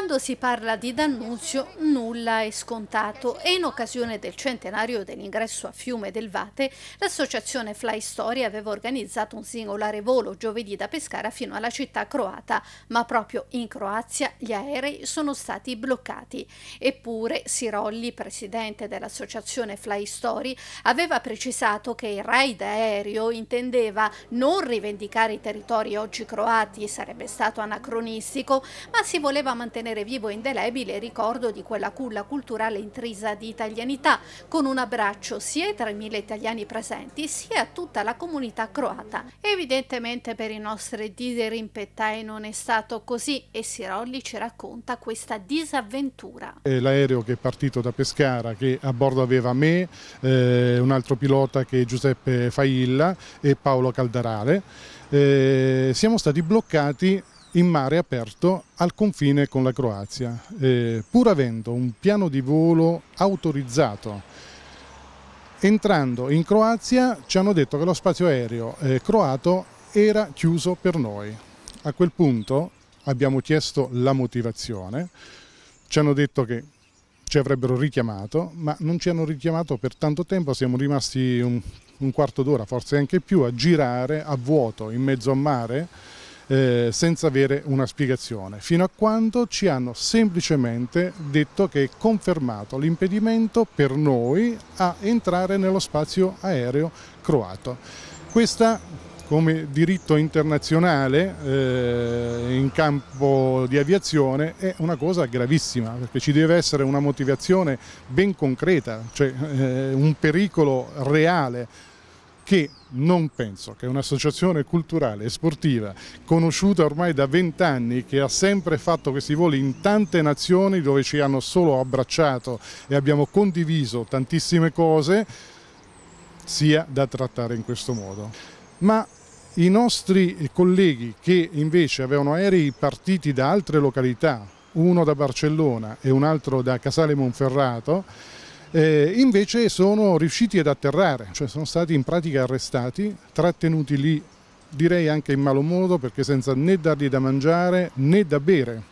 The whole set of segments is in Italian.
Quando si parla di D'Annunzio nulla è scontato e in occasione del centenario dell'ingresso a Fiume del Vate l'associazione Fly Story aveva organizzato un singolare volo giovedì da Pescara fino alla città croata, ma proprio in Croazia gli aerei sono stati bloccati. Eppure Sirolli, presidente dell'associazione Fly Story, aveva precisato che il raid aereo intendeva non rivendicare i territori oggi croati, sarebbe stato anacronistico, ma si voleva mantenere mantenere vivo e indelebile il ricordo di quella culla culturale intrisa di italianità, con un abbraccio sia ai 3.000 italiani presenti sia a tutta la comunità croata. Evidentemente per i nostri disirimpettei non è stato così e Sirolli ci racconta questa disavventura. L'aereo che è partito da Pescara che a bordo aveva me, eh, un altro pilota che è Giuseppe Failla e Paolo Caldarale, eh, siamo stati bloccati in mare aperto al confine con la Croazia, eh, pur avendo un piano di volo autorizzato. Entrando in Croazia ci hanno detto che lo spazio aereo eh, croato era chiuso per noi. A quel punto abbiamo chiesto la motivazione, ci hanno detto che ci avrebbero richiamato, ma non ci hanno richiamato per tanto tempo, siamo rimasti un, un quarto d'ora, forse anche più, a girare a vuoto in mezzo a mare eh, senza avere una spiegazione, fino a quando ci hanno semplicemente detto che è confermato l'impedimento per noi a entrare nello spazio aereo croato. Questa come diritto internazionale eh, in campo di aviazione è una cosa gravissima perché ci deve essere una motivazione ben concreta, cioè eh, un pericolo reale che non penso che un'associazione culturale e sportiva conosciuta ormai da vent'anni che ha sempre fatto questi voli in tante nazioni dove ci hanno solo abbracciato e abbiamo condiviso tantissime cose sia da trattare in questo modo. Ma i nostri colleghi che invece avevano aerei partiti da altre località, uno da Barcellona e un altro da Casale Monferrato, eh, invece sono riusciti ad atterrare, cioè sono stati in pratica arrestati, trattenuti lì direi anche in malo modo perché senza né dargli da mangiare né da bere,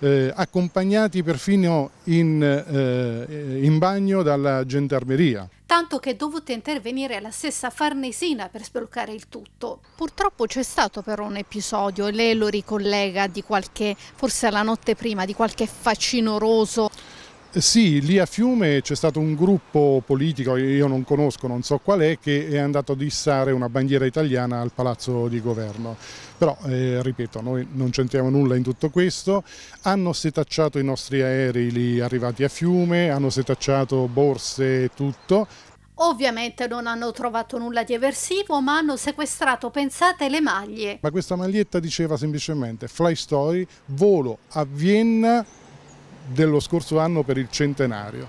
eh, accompagnati perfino in, eh, in bagno dalla gendarmeria tanto che è dovuta intervenire la stessa Farnesina per spolcare il tutto. Purtroppo c'è stato però un episodio, lei lo ricollega di qualche, forse la notte prima, di qualche facinoroso. Sì, lì a Fiume c'è stato un gruppo politico, io non conosco, non so qual è, che è andato a dissare una bandiera italiana al palazzo di governo. Però, eh, ripeto, noi non c'entriamo nulla in tutto questo. Hanno setacciato i nostri aerei lì arrivati a Fiume, hanno setacciato borse e tutto. Ovviamente non hanno trovato nulla di eversivo, ma hanno sequestrato, pensate, le maglie. Ma questa maglietta diceva semplicemente Fly Story, volo a Vienna dello scorso anno per il centenario.